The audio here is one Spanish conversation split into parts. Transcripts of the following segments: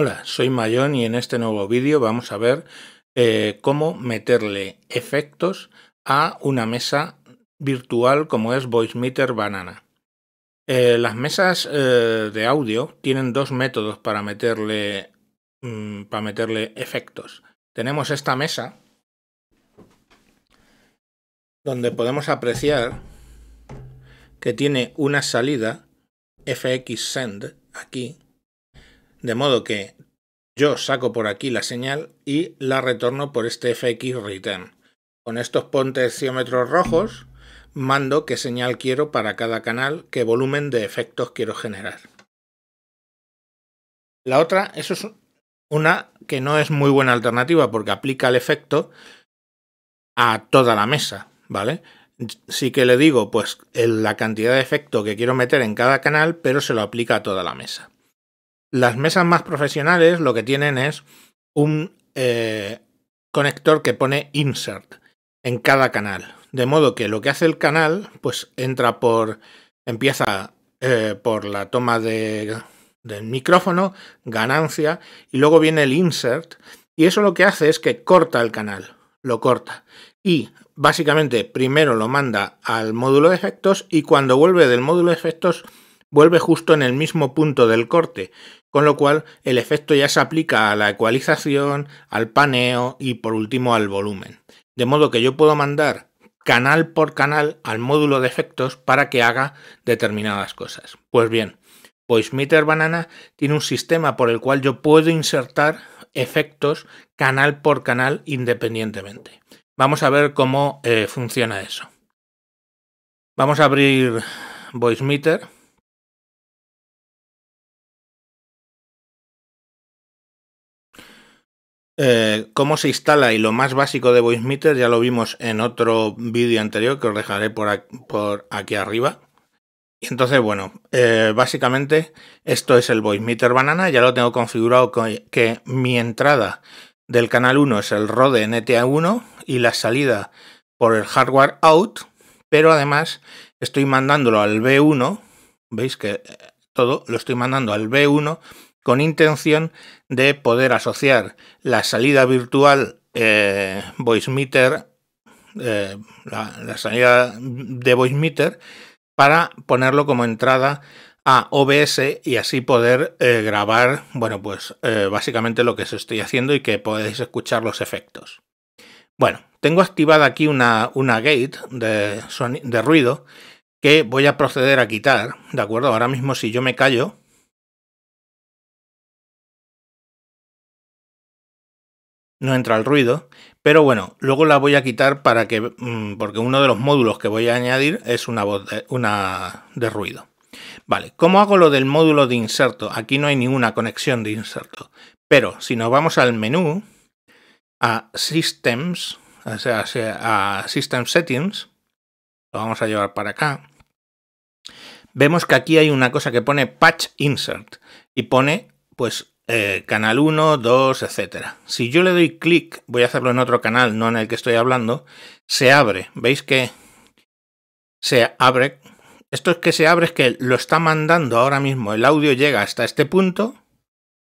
Hola, soy Mayón y en este nuevo vídeo vamos a ver eh, cómo meterle efectos a una mesa virtual como es VoiceMeter Banana. Eh, las mesas eh, de audio tienen dos métodos para meterle, mm, para meterle efectos. Tenemos esta mesa donde podemos apreciar que tiene una salida FX Send aquí de modo que yo saco por aquí la señal y la retorno por este fx return. Con estos potenciómetros rojos mando qué señal quiero para cada canal, qué volumen de efectos quiero generar. La otra, eso es una que no es muy buena alternativa porque aplica el efecto a toda la mesa, ¿vale? Sí que le digo, pues, la cantidad de efecto que quiero meter en cada canal, pero se lo aplica a toda la mesa. Las mesas más profesionales lo que tienen es un eh, conector que pone insert en cada canal. De modo que lo que hace el canal, pues entra por. empieza eh, por la toma del micrófono, ganancia, y luego viene el insert. Y eso lo que hace es que corta el canal, lo corta. Y básicamente primero lo manda al módulo de efectos y cuando vuelve del módulo de efectos vuelve justo en el mismo punto del corte, con lo cual el efecto ya se aplica a la ecualización, al paneo y por último al volumen. De modo que yo puedo mandar canal por canal al módulo de efectos para que haga determinadas cosas. Pues bien, VoiceMeter Banana tiene un sistema por el cual yo puedo insertar efectos canal por canal independientemente. Vamos a ver cómo eh, funciona eso. Vamos a abrir VoiceMeter. Eh, cómo se instala y lo más básico de VoiceMeter ya lo vimos en otro vídeo anterior que os dejaré por aquí, arriba. Y entonces, bueno, eh, básicamente esto es el VoiceMeter Banana. Ya lo tengo configurado que, que mi entrada del canal 1 es el Rode NTA1 y la salida por el hardware out. Pero además estoy mandándolo al B1. ¿Veis que eh, todo lo estoy mandando al B1 con intención de poder asociar la salida virtual eh, VoiceMeter, eh, la, salida de VoiceMeter, para ponerlo como entrada a OBS y así poder eh, grabar, bueno, pues básicamente lo que os estoy haciendo y que podéis escuchar los efectos. Bueno, tengo activada aquí una, gate de, de ruido que voy a proceder a quitar, ¿de acuerdo? Ahora mismo si yo me callo, no entra el ruido, pero bueno, luego la voy a quitar para que, mm, porque uno de los módulos que voy a añadir es una, voz de, una de ruido. Vale, ¿cómo hago lo del módulo de inserto? Aquí no hay ninguna conexión de inserto, pero si nos vamos al menú, a Systems, o sea, a System Settings, lo vamos a llevar para acá, vemos que aquí hay una cosa que pone Patch Insert y pone pues eh, canal 1, 2, etcétera Si yo le doy clic, voy a hacerlo en otro canal, no en el que estoy hablando, se abre. ¿Veis que se abre? Esto es que se abre es que lo está mandando ahora mismo. El audio llega hasta este punto,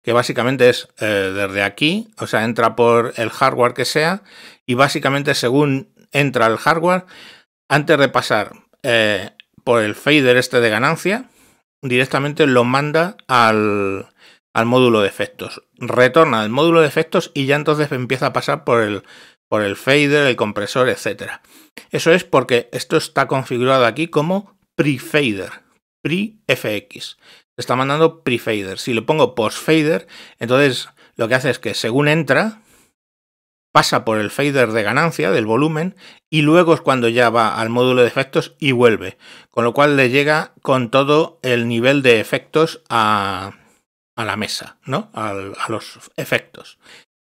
que básicamente es eh, desde aquí, o sea, entra por el hardware que sea, y básicamente según entra el hardware, antes de pasar eh, por el fader este de ganancia, directamente lo manda al, al módulo de efectos. Retorna al módulo de efectos y ya entonces empieza a pasar por el, por el fader, el compresor, etcétera Eso es porque esto está configurado aquí como pre-fader, pre-fx. Está mandando pre-fader. Si le pongo post-fader, entonces lo que hace es que según entra, pasa por el fader de ganancia del volumen y luego es cuando ya va al módulo de efectos y vuelve. Con lo cual le llega con todo el nivel de efectos a a la mesa, ¿no? a los efectos.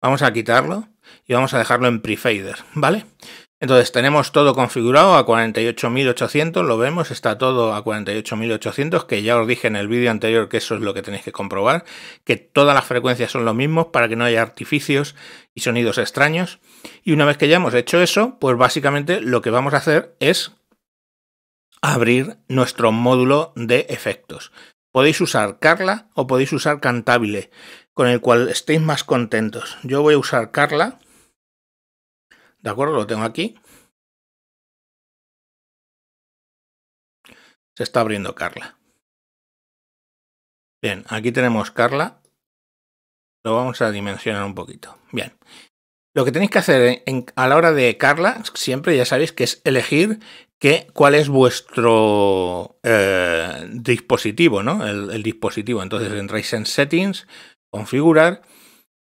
Vamos a quitarlo y vamos a dejarlo en prefader, ¿vale? Entonces tenemos todo configurado a 48.800, lo vemos, está todo a 48.800, que ya os dije en el vídeo anterior que eso es lo que tenéis que comprobar, que todas las frecuencias son los mismos para que no haya artificios y sonidos extraños. Y una vez que ya hemos hecho eso, pues básicamente lo que vamos a hacer es abrir nuestro módulo de efectos. Podéis usar Carla o podéis usar Cantabile, con el cual estéis más contentos. Yo voy a usar Carla. ¿De acuerdo? Lo tengo aquí. Se está abriendo Carla. Bien, aquí tenemos Carla. Lo vamos a dimensionar un poquito. Bien. Lo que tenéis que hacer a la hora de Carla, siempre ya sabéis que es elegir cuál es vuestro eh, dispositivo, ¿no? El, el, dispositivo. Entonces entráis en Settings, configurar,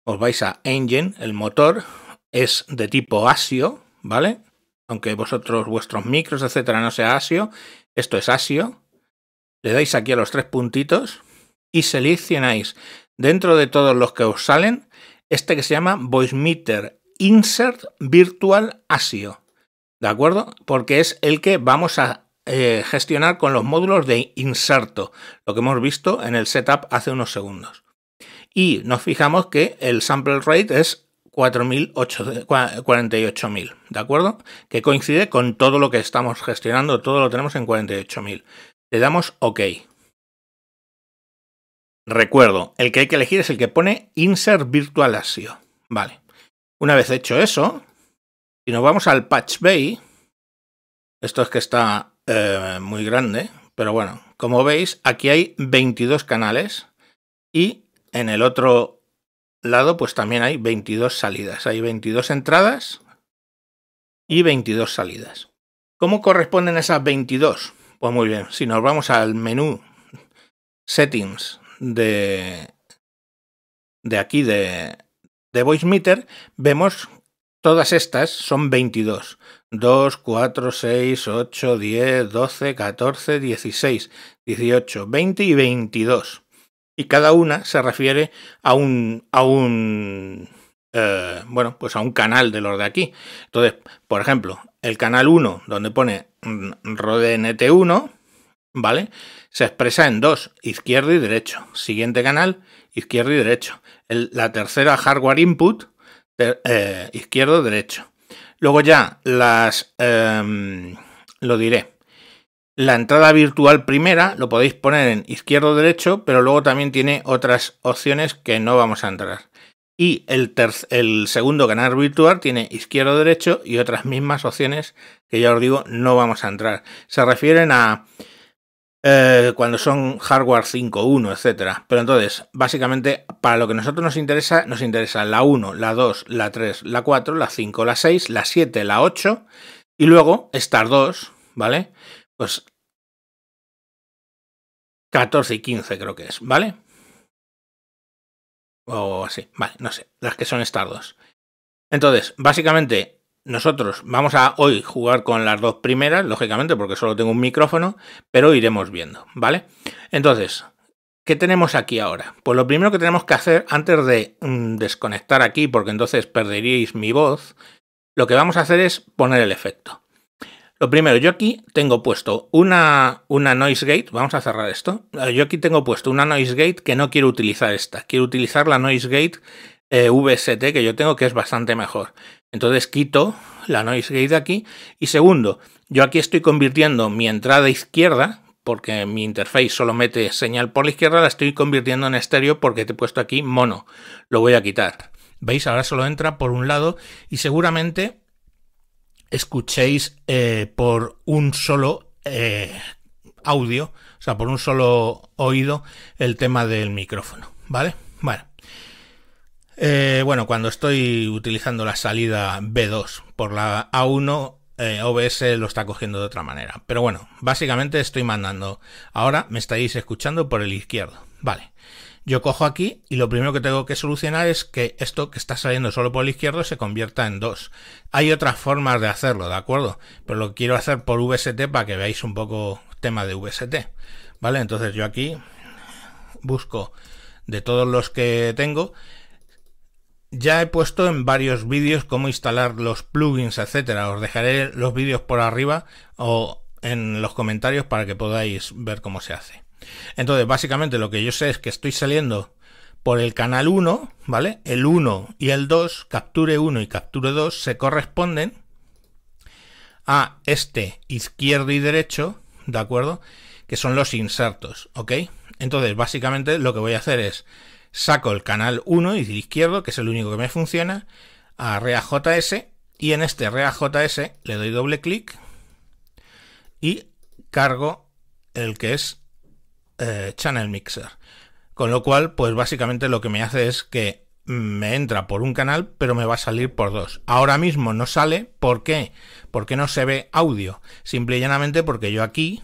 os vais a Engine, el motor es de tipo ASIO, ¿vale? Aunque vosotros, vuestros micros, etcétera, no sea ASIO, esto es ASIO. Le dais aquí a los tres puntitos y seleccionáis dentro de todos los que os salen este que se llama Voicemeter Insert Virtual ASIO. ¿de acuerdo? Porque es el que vamos a eh, gestionar con los módulos de inserto, lo que hemos visto en el setup hace unos segundos. Y nos fijamos que el sample rate es 48.000, ¿de acuerdo? Que coincide con todo lo que estamos gestionando, todo lo tenemos en 48.000. Le damos OK. Recuerdo, el que hay que elegir es el que pone Insert Virtual ASIO. Vale. Una vez hecho eso, si nos vamos al Patch Bay, esto es que está eh, muy grande, pero bueno, como veis, aquí hay 22 canales y en el otro lado pues también hay 22 salidas. Hay 22 entradas y 22 salidas. ¿Cómo corresponden esas 22? Pues muy bien, si nos vamos al menú settings de, de aquí de, de Meter, vemos Todas estas son 22. 2, 4, 6, 8, 10, 12, 14, 16, 18, 20 y 22. Y cada una se refiere a un, a eh, bueno, pues a un canal de los de aquí. Entonces, por ejemplo, el canal 1, donde pone mm, nt 1 ¿vale? Se expresa en dos, izquierdo y derecho. Siguiente canal, izquierdo y derecho. la tercera hardware input, eh, izquierdo, derecho. Luego ya las... Em, lo diré. La entrada virtual primera lo podéis poner en izquierdo derecho, pero luego también tiene otras opciones que no vamos a entrar. Y el, el segundo canal virtual tiene izquierdo derecho y otras mismas opciones que ya os digo no vamos a entrar. Se refieren a eh, cuando son hardware 5, 1, etcétera. Pero entonces, básicamente, para lo que a nosotros nos interesa, nos interesa la 1, la 2, la 3, la 4, la 5, la 6, la 7, la 8 y luego estas dos, ¿vale? Pues 14 y 15 creo que es, ¿vale? O así, vale, no sé, las que son estas dos. Entonces, básicamente, nosotros vamos a hoy jugar con las dos primeras, lógicamente, porque solo tengo un micrófono, pero iremos viendo, ¿vale? Entonces, ¿qué tenemos aquí ahora? Pues lo primero que tenemos que hacer antes de mm, desconectar aquí, porque entonces perderíais mi voz, lo que vamos a hacer es poner el efecto. Lo primero, yo aquí tengo puesto una, una noise gate, vamos a cerrar esto, yo aquí tengo puesto una noise gate que no quiero utilizar esta, quiero utilizar la noise gate eh, VST que yo tengo que es bastante mejor. Entonces quito la noise gate de aquí. Y segundo, yo aquí estoy convirtiendo mi entrada izquierda, porque mi interface solo mete señal por la izquierda, la estoy convirtiendo en estéreo porque te he puesto aquí mono. Lo voy a quitar. ¿Veis? Ahora solo entra por un lado y seguramente escuchéis eh, por un solo eh, audio, o sea, por un solo oído el tema del micrófono. ¿Vale? Bueno. Eh, bueno, cuando estoy utilizando la salida B2 por la A1, eh, OBS lo está cogiendo de otra manera. Pero bueno, básicamente estoy mandando. Ahora me estáis escuchando por el izquierdo. Vale. Yo cojo aquí y lo primero que tengo que solucionar es que esto que está saliendo solo por el izquierdo se convierta en 2. Hay otras formas de hacerlo, ¿de acuerdo? Pero lo quiero hacer por VST para que veáis un poco tema de VST. ¿Vale? Entonces yo aquí busco de todos los que tengo ya he puesto en varios vídeos cómo instalar los plugins, etcétera. Os dejaré los vídeos por arriba o en los comentarios para que podáis ver cómo se hace. Entonces, básicamente lo que yo sé es que estoy saliendo por el canal 1, ¿vale? El 1 y el 2, capture 1 y capture 2, se corresponden a este izquierdo y derecho, ¿de acuerdo? Que son los insertos, ¿ok? Entonces, básicamente lo que voy a hacer es saco el canal 1 y izquierdo, que es el único que me funciona, a ReaJS y en este ReaJS le doy doble clic y cargo el que es eh, Channel Mixer. Con lo cual, pues básicamente lo que me hace es que me entra por un canal, pero me va a salir por dos. Ahora mismo no sale, ¿por qué? Porque no se ve audio. Simple y llanamente porque yo aquí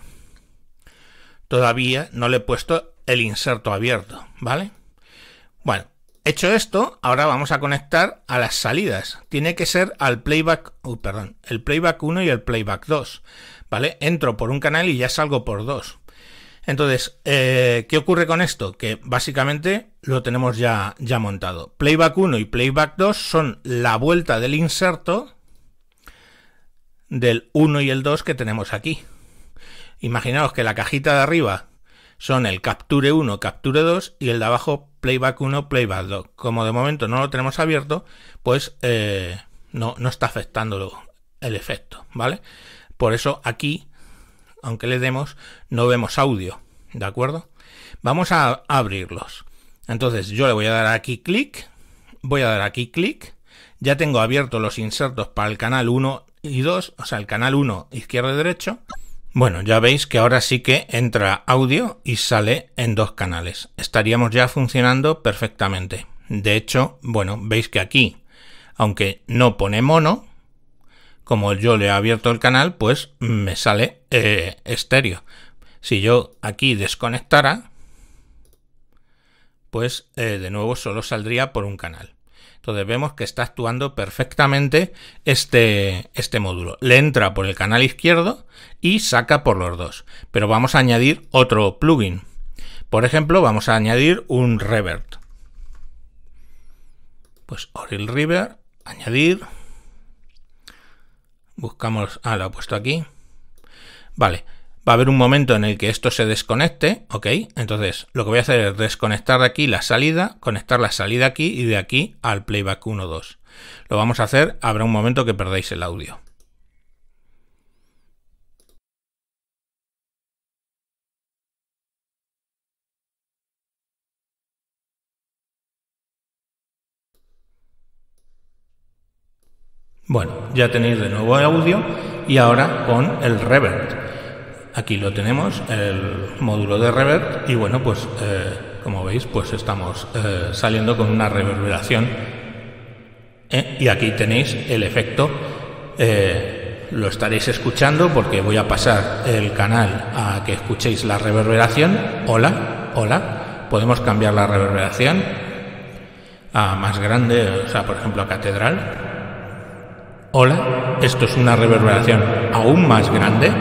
todavía no le he puesto el inserto abierto, ¿vale? Bueno, hecho esto, ahora vamos a conectar a las salidas. Tiene que ser al playback, perdón, el playback 1 y el playback 2. ¿Vale? Entro por un canal y ya salgo por dos. Entonces, eh, ¿qué ocurre con esto? Que básicamente lo tenemos ya, ya montado. Playback 1 y playback 2 son la vuelta del inserto del 1 y el 2 que tenemos aquí. Imaginaos que la cajita de arriba son el Capture 1, Capture 2 y el de abajo Playback 1, Playback 2. Como de momento no lo tenemos abierto, pues eh, no, no está afectando el efecto, ¿vale? Por eso aquí, aunque le demos, no vemos audio, ¿de acuerdo? Vamos a abrirlos. Entonces yo le voy a dar aquí clic, voy a dar aquí clic, ya tengo abiertos los insertos para el canal 1 y 2, o sea, el canal 1 izquierdo y derecho, bueno, ya veis que ahora sí que entra audio y sale en dos canales. Estaríamos ya funcionando perfectamente. De hecho, bueno, veis que aquí, aunque no pone mono, como yo le he abierto el canal, pues me sale eh, estéreo. Si yo aquí desconectara, pues eh, de nuevo solo saldría por un canal. Entonces vemos que está actuando perfectamente este, este módulo. Le entra por el canal izquierdo y saca por los dos. Pero vamos a añadir otro plugin. Por ejemplo, vamos a añadir un revert Pues el River, añadir. Buscamos, ah, lo he puesto aquí. Vale, va a haber un momento en el que esto se desconecte, ¿ok? Entonces lo que voy a hacer es desconectar de aquí la salida, conectar la salida aquí y de aquí al playback 1, 2. Lo vamos a hacer, habrá un momento que perdáis el audio. Bueno, ya tenéis de nuevo el audio y ahora con el reverb. Aquí lo tenemos, el módulo de reverb y bueno, pues eh, como veis, pues estamos eh, saliendo con una reverberación ¿eh? y aquí tenéis el efecto. lo estaréis escuchando porque voy a pasar el canal a que escuchéis la reverberación. Hola, hola. Podemos cambiar la reverberación a más grande, o sea, por ejemplo, a catedral. Hola, esto es una reverberación aún más grande.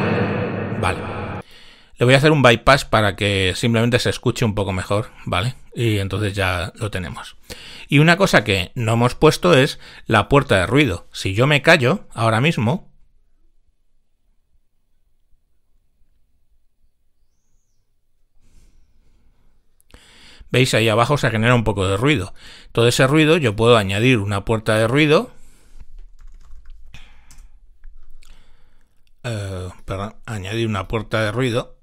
Le voy a hacer un bypass para que simplemente se escuche un poco mejor, ¿vale? Y entonces ya lo tenemos. Y una cosa que no hemos puesto es la puerta de ruido. Si yo me callo ahora mismo... ¿Veis? Ahí abajo se genera un poco de ruido. Todo ese ruido yo puedo añadir una puerta de ruido. Eh, perdón, añadir una puerta de ruido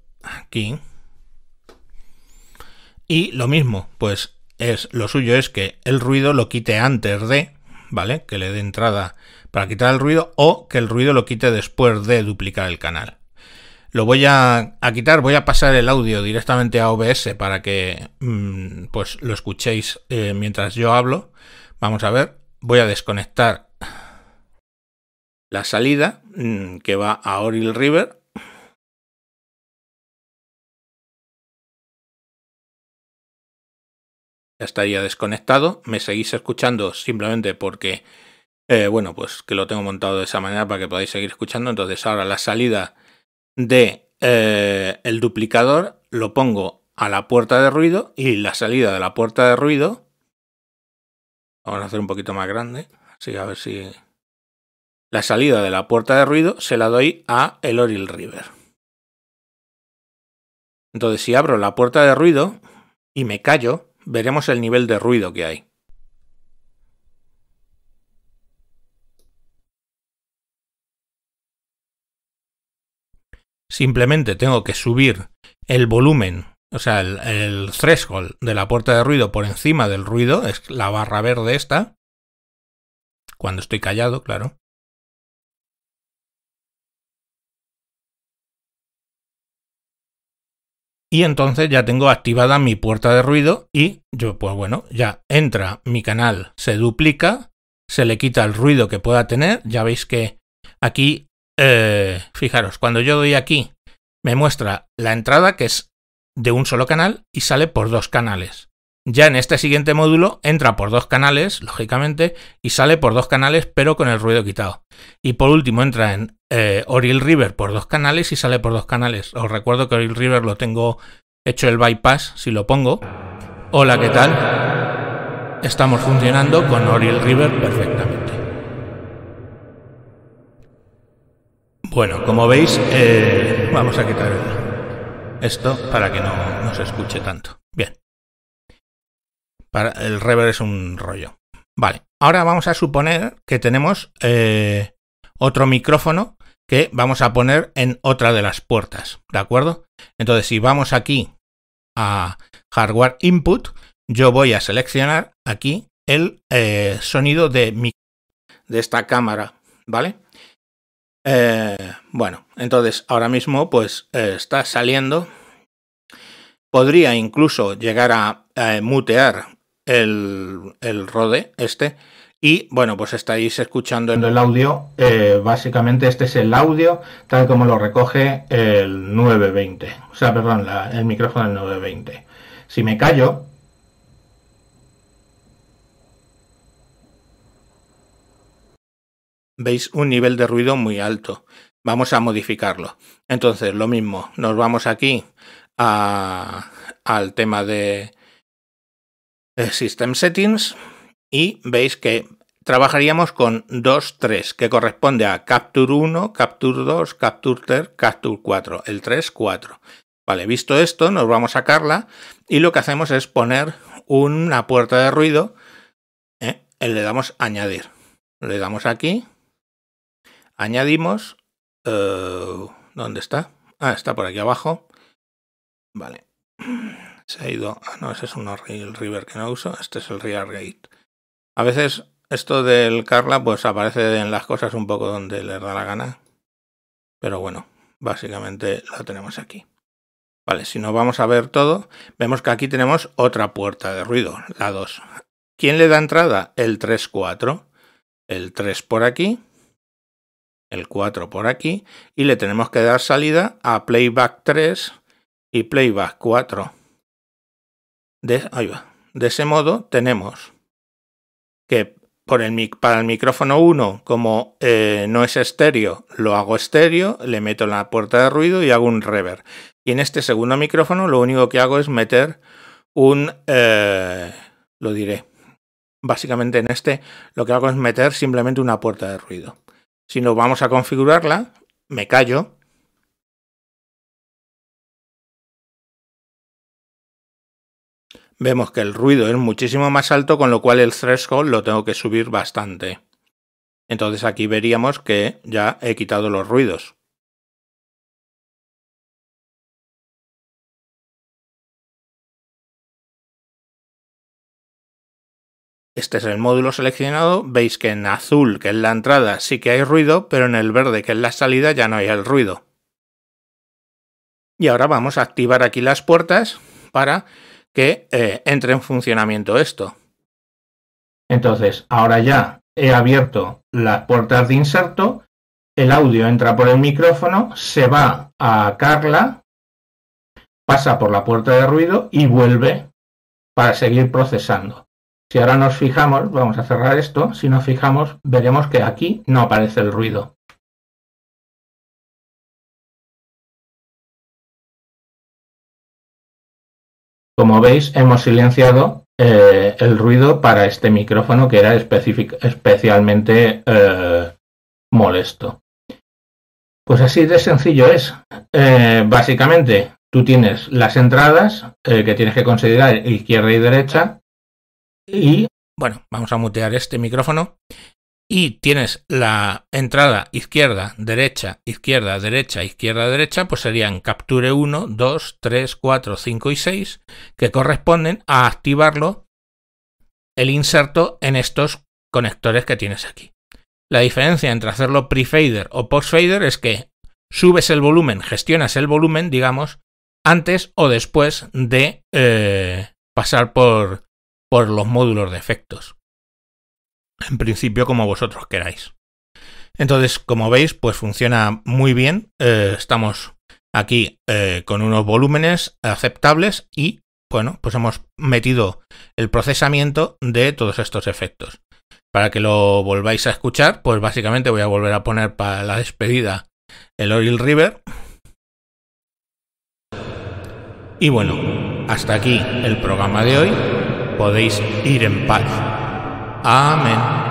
y lo mismo, pues es lo suyo es que el ruido lo quite antes de, ¿vale? Que le dé entrada para quitar el ruido o que el ruido lo quite después de duplicar el canal. Lo voy a, quitar, voy a pasar el audio directamente a OBS para que mm, pues lo escuchéis eh, mientras yo hablo. Vamos a ver, voy a desconectar la salida mm, que va a Oril River ya estaría desconectado. Me seguís escuchando simplemente porque, eh, bueno, pues que lo tengo montado de esa manera para que podáis seguir escuchando. Entonces ahora la salida de eh, el duplicador lo pongo a la puerta de ruido y la salida de la puerta de ruido vamos a hacer un poquito más grande así a ver si la salida de la puerta de ruido se la doy a el oriel River entonces si abro la puerta de ruido y me callo veremos el nivel de ruido que hay. Simplemente tengo que subir el volumen, o sea, el, threshold de la puerta de ruido por encima del ruido, es la barra verde esta, cuando estoy callado, claro. y entonces ya tengo activada mi puerta de ruido y yo, pues bueno, ya entra mi canal, se duplica, se le quita el ruido que pueda tener, ya veis que aquí, eh, fijaros, cuando yo doy aquí, me muestra la entrada que es de un solo canal y sale por dos canales. Ya en este siguiente módulo entra por dos canales, lógicamente, y sale por dos canales, pero con el ruido quitado. Y por último entra en eh, Oriel River por dos canales y sale por dos canales. Os recuerdo que Oriel River lo tengo hecho el bypass, si lo pongo. Hola, ¿qué tal? Estamos funcionando con Oriel River perfectamente. Bueno, como veis, eh, vamos a quitar esto para que no, nos escuche tanto. Bien. el reverb es un rollo. Vale, ahora vamos a suponer que tenemos eh, otro micrófono que vamos a poner en otra de las puertas, ¿de acuerdo? Entonces, si vamos aquí a hardware input, yo voy a seleccionar aquí el eh, sonido de mi de esta cámara, ¿vale? Eh, bueno, entonces ahora mismo pues eh, está saliendo. Podría incluso llegar a mutear el, el rode este y bueno, pues estáis escuchando el, audio. Eh, básicamente este es el audio tal como lo recoge el 920. O sea, perdón, el micrófono del 920. Si me callo... Veis un nivel de ruido muy alto. Vamos a modificarlo. Entonces, lo mismo, nos vamos aquí al tema de eh, System Settings y veis que trabajaríamos con 2, 3, que corresponde a Capture 1, Capture 2, Capture 3, Capture 4, el 3, 4. Vale, visto esto, nos vamos a sacarla y lo que hacemos es poner una puerta de ruido, ¿eh? eh le damos añadir. Le damos aquí, añadimos, eh, ¿dónde está? Ah, está por aquí abajo. Vale, se ha ido, ah, no, ese es un, river que no uso, este es el real gate. A veces esto del Carla pues aparece en las cosas un poco donde les da la gana. Pero bueno, básicamente lo tenemos aquí. Vale, si nos vamos a ver todo, vemos que aquí tenemos otra puerta de ruido, la 2. ¿Quién le da entrada? El 3, 4. El 3 por aquí. El 4 por aquí. Y le tenemos que dar salida a playback 3 y playback 4. De, ahí va. de ese modo tenemos que por el, para el micrófono 1, como eh, no es estéreo, lo hago estéreo, le meto la puerta de ruido y hago un reverb. Y en este segundo micrófono lo único que hago es meter un... Eh, lo diré. Básicamente en este lo que hago es meter simplemente una puerta de ruido. Si no vamos a configurarla, me callo vemos que el ruido es muchísimo más alto, con lo cual el threshold lo tengo que subir bastante. Entonces aquí veríamos que ya he quitado los ruidos. Este es el módulo seleccionado, veis que en azul, que es la entrada, sí que hay ruido, pero en el verde, que es la salida, ya no hay el ruido. Y ahora vamos a activar aquí las puertas para que eh, entre en funcionamiento esto. Entonces, ahora ya he abierto las puertas de inserto, el audio entra por el micrófono, se va a Carla, pasa por la puerta de ruido y vuelve para seguir procesando. Si ahora nos fijamos, vamos a cerrar esto, si nos fijamos veremos que aquí no aparece el ruido. Como veis, hemos silenciado eh, el ruido para este micrófono que era especialmente eh, molesto. Pues así de sencillo es. Eh, básicamente, tú tienes las entradas que tienes que considerar izquierda y derecha y... Bueno, vamos a mutear este micrófono y tienes la entrada izquierda, derecha, izquierda, derecha, izquierda, derecha, pues serían capture 1, 2, 3, 4, 5 y 6, que corresponden a activarlo el inserto en estos conectores que tienes aquí. La diferencia entre hacerlo pre-fader o post-fader es que subes el volumen, gestionas el volumen, digamos, antes o después de eh, pasar por, por los módulos de efectos en principio como vosotros queráis. Entonces, como veis, pues funciona muy bien. Eh, estamos aquí eh, con unos volúmenes aceptables y, bueno, pues hemos metido el procesamiento de todos estos efectos. Para que lo volváis a escuchar, pues básicamente voy a volver a poner para la despedida el Oil River. Y bueno, hasta aquí el programa de hoy. Podéis ir en paz. Amen.